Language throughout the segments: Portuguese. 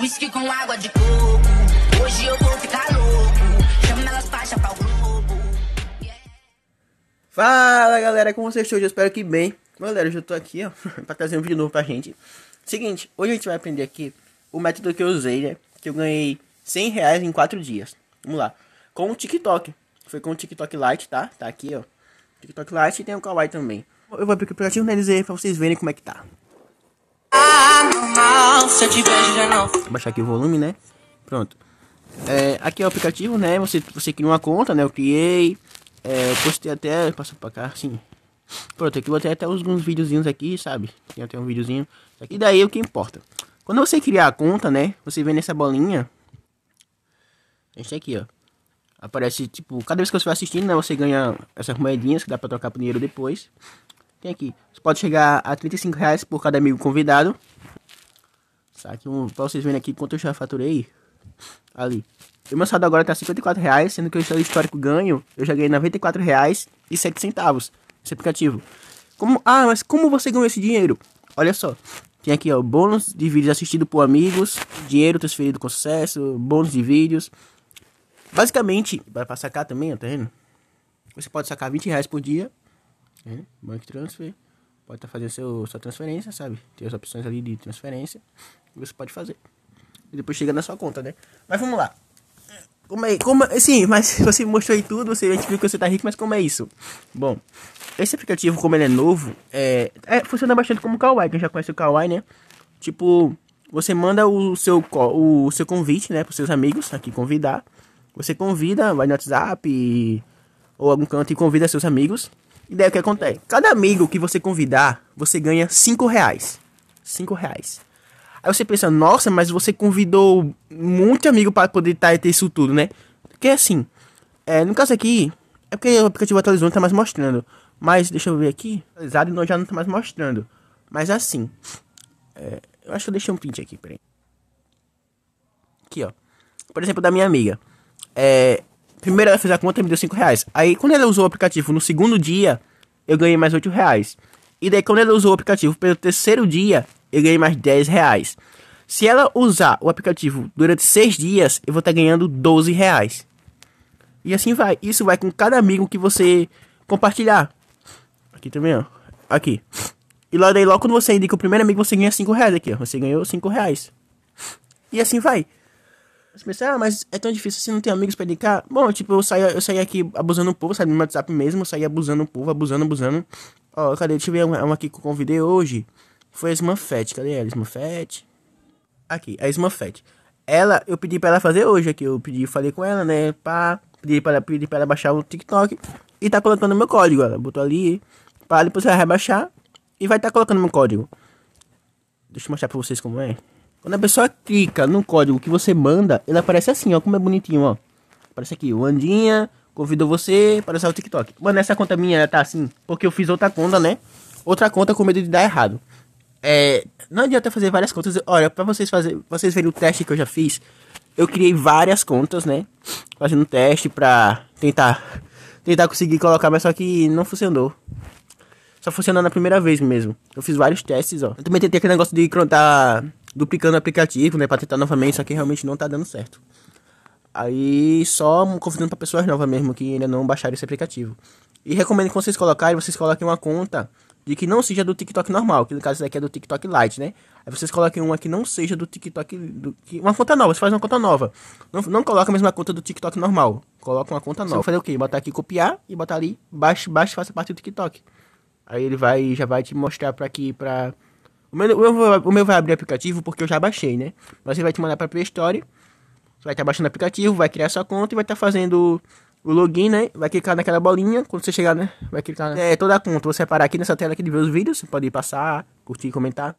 whisky com água de coco. Hoje eu vou ficar louco. Chama elas faixa pra globo. Fala galera, como vocês estão? Eu espero que bem. Galera, eu já tô aqui, ó, pra trazer um vídeo novo pra gente. Seguinte, hoje a gente vai aprender aqui o método que eu usei, né? Que eu ganhei 100 reais em 4 dias. Vamos lá. Com o TikTok. Foi com o TikTok Lite, tá? Tá aqui, ó. TikTok Lite e tem o Kawaii também. Eu vou abrir o aplicativo né, deles aí pra vocês verem como é que tá. Vou baixar aqui o volume, né? Pronto. É, aqui é o aplicativo, né? Você, você cria uma conta, né? Eu criei. É, postei até. Passou pra cá, assim. Pronto, aqui botei até alguns videozinhos aqui, sabe? Tem até um videozinho. E daí o que importa. Quando você criar a conta, né? Você vem nessa bolinha. Esse aqui, ó. Aparece, tipo, cada vez que você vai assistindo, né? Você ganha essas moedinhas que dá pra trocar pro dinheiro depois. Tem aqui. Você pode chegar a 35 reais por cada amigo convidado. Saque um. Pra vocês verem aqui quanto eu já faturei. Ali. eu meu saldo agora tá 54 reais, sendo que o histórico ganho, eu já ganhei 94 reais e 7 centavos. Esse aplicativo. Como, ah, mas como você ganhou esse dinheiro? Olha só. Tem aqui, ó, bônus de vídeos assistido por amigos, dinheiro transferido com sucesso, bônus de vídeos. Basicamente, vai pra sacar também, ó, tá vendo? Você pode sacar 20 reais por dia né? Bank Transfer. Pode estar tá fazendo seu, sua transferência, sabe? Tem as opções ali de transferência. Você pode fazer. E depois chega na sua conta, né? Mas vamos lá. Como é, como, sim, mas você mostrou aí tudo, você viu que você tá rico, mas como é isso? Bom, esse aplicativo, como ele é novo, é, é funciona bastante como o Kawaii, quem já conhece o Kawaii, né? Tipo, você manda o seu, o seu convite, né, para seus amigos aqui convidar. Você convida, vai no WhatsApp ou algum canto e convida seus amigos. E daí o que acontece? Cada amigo que você convidar, você ganha 5 reais. 5 reais. Aí você pensa, nossa, mas você convidou muito amigo para poder tá, ter isso tudo, né? Porque assim, é, no caso aqui, é porque o aplicativo atualizou não tá mais mostrando. Mas deixa eu ver aqui. Atualizado não, já não tá mais mostrando. Mas assim, é, eu acho que eu deixei um print aqui, peraí. Aqui, ó. Por exemplo, da minha amiga. É, Primeiro ela fez a conta e me deu 5 reais. Aí quando ela usou o aplicativo no segundo dia, eu ganhei mais 8 reais. E daí quando ela usou o aplicativo pelo terceiro dia, eu ganhei mais 10 reais. Se ela usar o aplicativo durante 6 dias, eu vou estar tá ganhando 12 reais. E assim vai. Isso vai com cada amigo que você compartilhar. Aqui também, ó. Aqui. E logo daí, logo quando você indica o primeiro amigo, você ganha 5 reais aqui, ó. Você ganhou 5 reais. E assim vai. Você pensa, ah, mas é tão difícil assim, não tem amigos pra indicar? Bom, tipo, eu saí, eu saí aqui abusando o povo, sabe? No WhatsApp mesmo, eu saí abusando o povo, abusando, abusando. Ó, cadê? Deixa eu ver uma, uma aqui que eu convidei hoje. Foi a Smurfette, cadê ela? Smurfette. Aqui, a Smurfette. Ela, eu pedi pra ela fazer hoje aqui, eu pedi, falei com ela, né? Pá, pedi pra ela, pedi pra ela baixar o TikTok e tá colocando meu código. Ela botou ali, pá, depois ela vai baixar e vai tá colocando meu código. Deixa eu mostrar pra vocês como é. Quando a pessoa clica no código que você manda, ele aparece assim, ó, como é bonitinho, ó. Aparece aqui, o Andinha convidou você para usar o TikTok. Mano, essa conta minha ela tá assim, porque eu fiz outra conta, né? Outra conta com medo de dar errado. É, não adianta fazer várias contas. Olha, para vocês fazer, vocês verem o teste que eu já fiz, eu criei várias contas, né? Fazendo teste pra tentar tentar conseguir colocar, mas só que não funcionou. Só funcionou na primeira vez mesmo. Eu fiz vários testes, ó. Eu também tentei aquele negócio de contar duplicando o aplicativo, né, para tentar novamente, só que realmente não tá dando certo. Aí só convidando para pessoas novas mesmo que ainda não baixaram esse aplicativo. E recomendo que vocês colocarem, vocês coloquem uma conta de que não seja do TikTok normal, que no caso daqui é do TikTok Lite, né? Aí vocês coloquem uma que não seja do TikTok, do, que, uma conta nova, você faz uma conta nova. Não, não coloca a mesma conta do TikTok normal, coloca uma conta nova. Você vai fazer o quê? Botar aqui copiar e botar ali, baixo, baixo, faça parte do TikTok. Aí ele vai, já vai te mostrar para aqui, para o meu, o meu, o meu vai abrir aplicativo porque eu já baixei, né? Mas ele vai te mandar pra Play Store. Você vai estar tá baixando o aplicativo, vai criar sua conta e vai estar tá fazendo o login, né? Vai clicar naquela bolinha. Quando você chegar, né? Vai clicar. É toda a conta. Você vai parar aqui nessa tela aqui de ver os vídeos. Você pode ir passar, curtir, comentar.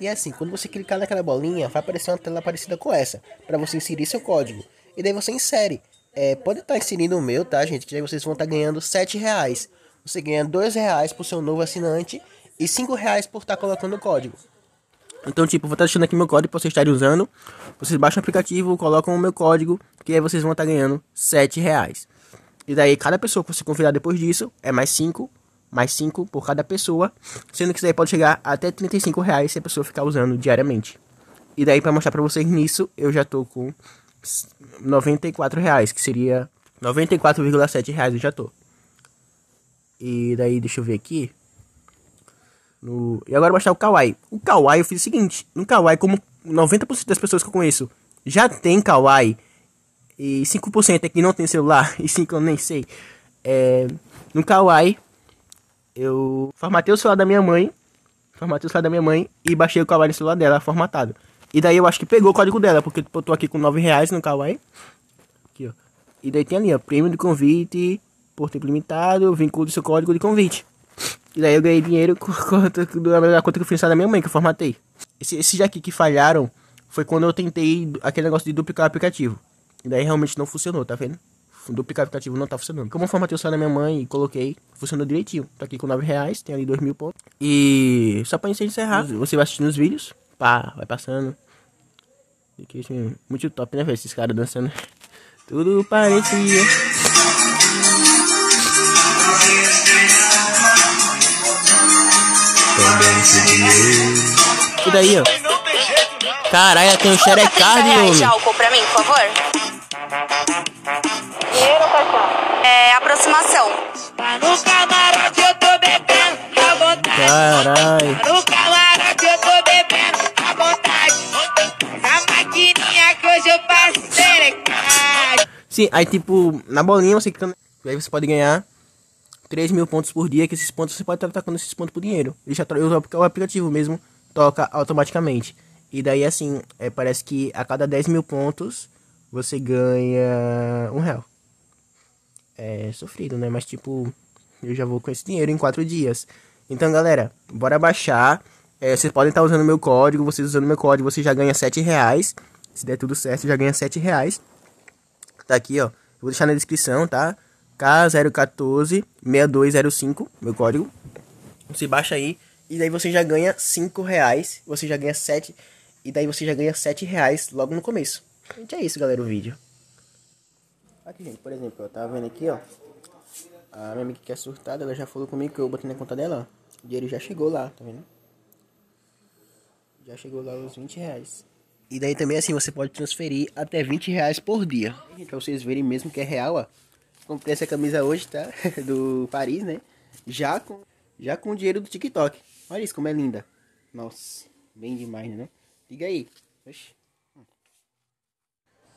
E é assim, quando você clicar naquela bolinha, vai aparecer uma tela parecida com essa, para você inserir seu código. E daí você insere. É, pode estar tá inserindo o meu, tá, gente? Que aí vocês vão estar tá ganhando 7 reais. Você ganha 2 reais pro seu novo assinante e 5 reais por estar tá colocando o código. Então, tipo, vou estar tá deixando aqui meu código para vocês estarem usando. Vocês baixam o aplicativo, colocam o meu código, que aí vocês vão estar tá ganhando 7 reais. E daí, cada pessoa que você convidar depois disso é mais 5, mais 5 por cada pessoa. Sendo que isso aí pode chegar até 35 reais se a pessoa ficar usando diariamente. E daí, para mostrar para vocês nisso, eu já tô com 94 reais, que seria 94,7 reais eu já tô. E daí, deixa eu ver aqui. No... E agora baixar o Kawaii. O Kawaii eu fiz o seguinte: no Kawaii, como 90% das pessoas que eu conheço já tem Kawaii, e 5% é que não tem celular, e 5% eu nem sei. É... No Kawaii, eu formatei o celular da minha mãe, formatei o celular da minha mãe e baixei o Kawaii no celular dela, formatado. E daí eu acho que pegou o código dela, porque eu tô aqui com 9 reais no Kawaii. Aqui, ó. E daí tem ali, ó, prêmio de convite por tempo limitado, do seu código de convite. E daí eu ganhei dinheiro com conta, conta que eu fiz da minha mãe, que eu formatei. Esse, já aqui que falharam foi quando eu tentei aquele negócio de duplicar o aplicativo. E daí realmente não funcionou, tá vendo? Duplicar o aplicativo não tá funcionando. Como eu formatei o salário da minha mãe e coloquei, funcionou direitinho. Tá aqui com 9 reais, tem ali 2 mil pontos. E só pra encerrar, você vai assistindo os vídeos, pá, vai passando. Assim, muito top, né, velho? Esses caras dançando. Tudo parecia. ainda aí, ó. Caralho, tem um xerecard, homem. de álcool pra mim, por favor. Dinheiro ou tá É, aproximação. No camarote eu tô bebendo, à vontade. Caralho. No camarote eu tô bebendo, à vontade. Na maquininha que hoje eu faço xerecard. Sim, aí tipo, na bolinha você clica... Aí você pode ganhar 3 mil pontos por dia, que esses pontos você pode estar trocando esses pontos por dinheiro. Deixa eu eu o aplicativo mesmo toca automaticamente. E daí, assim, é, parece que a cada 10 mil pontos você ganha um real. É sofrido, né? Mas, tipo, eu já vou com esse dinheiro em 4 dias. Então, galera, bora baixar. É, vocês podem estar tá usando meu código. Vocês usando meu código, você já ganha 7 reais. Se der tudo certo, já ganha 7 reais. Tá aqui, ó. Vou deixar na descrição, tá? K014-6205, meu código. Você baixa aí e daí você já ganha 5 reais, você já ganha 7, e daí você já ganha 7 reais logo no começo. Gente, é isso, galera, o vídeo. Aqui, gente, por exemplo, eu tava vendo aqui, ó. A minha amiga que é surtada, ela já falou comigo que eu botei na conta dela, ó. O dinheiro já chegou lá, tá vendo? Já chegou lá os 20 reais. E daí também assim, você pode transferir até 20 reais por dia. E, gente, pra vocês verem mesmo que é real, ó. Comprei essa camisa hoje, tá? Do Paris, né? Já com, já com o dinheiro do TikTok. Olha isso como é linda. Nossa, bem demais, né? Liga aí. Oxi.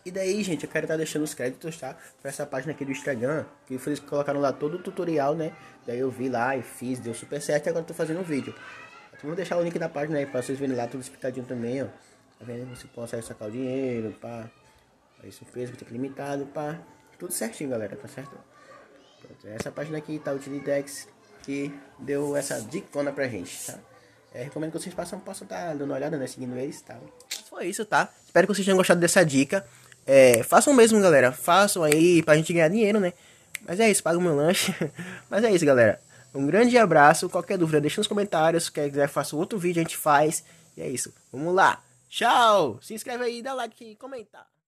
E daí, gente, eu quero estar tá deixando os créditos, tá? Pra essa página aqui do Instagram, que eles colocaram lá todo o tutorial, né? Daí eu vi lá e fiz, deu super certo e agora eu tô fazendo um vídeo. Então, vou deixar o link da página aí pra vocês verem lá tudo explicadinho também, ó. Tá vendo? Você consegue sacar o dinheiro, pá. Aí isso fez, que limitado, pá. Tudo certinho, galera, tá certo? Pronto, essa página aqui tá, o Utilidex que deu essa dicona pra gente, tá? É, recomendo que vocês passem, possam estar tá dando uma olhada, né? Seguindo eles tá? tal. foi isso, tá? Espero que vocês tenham gostado dessa dica. É, façam mesmo, galera. Façam aí pra gente ganhar dinheiro, né? Mas é isso, paga o meu lanche. Mas é isso, galera. Um grande abraço. Qualquer dúvida, deixa nos comentários. Quer quiser, faça outro vídeo, a gente faz. E é isso. Vamos lá. Tchau! Se inscreve aí, dá like e comenta.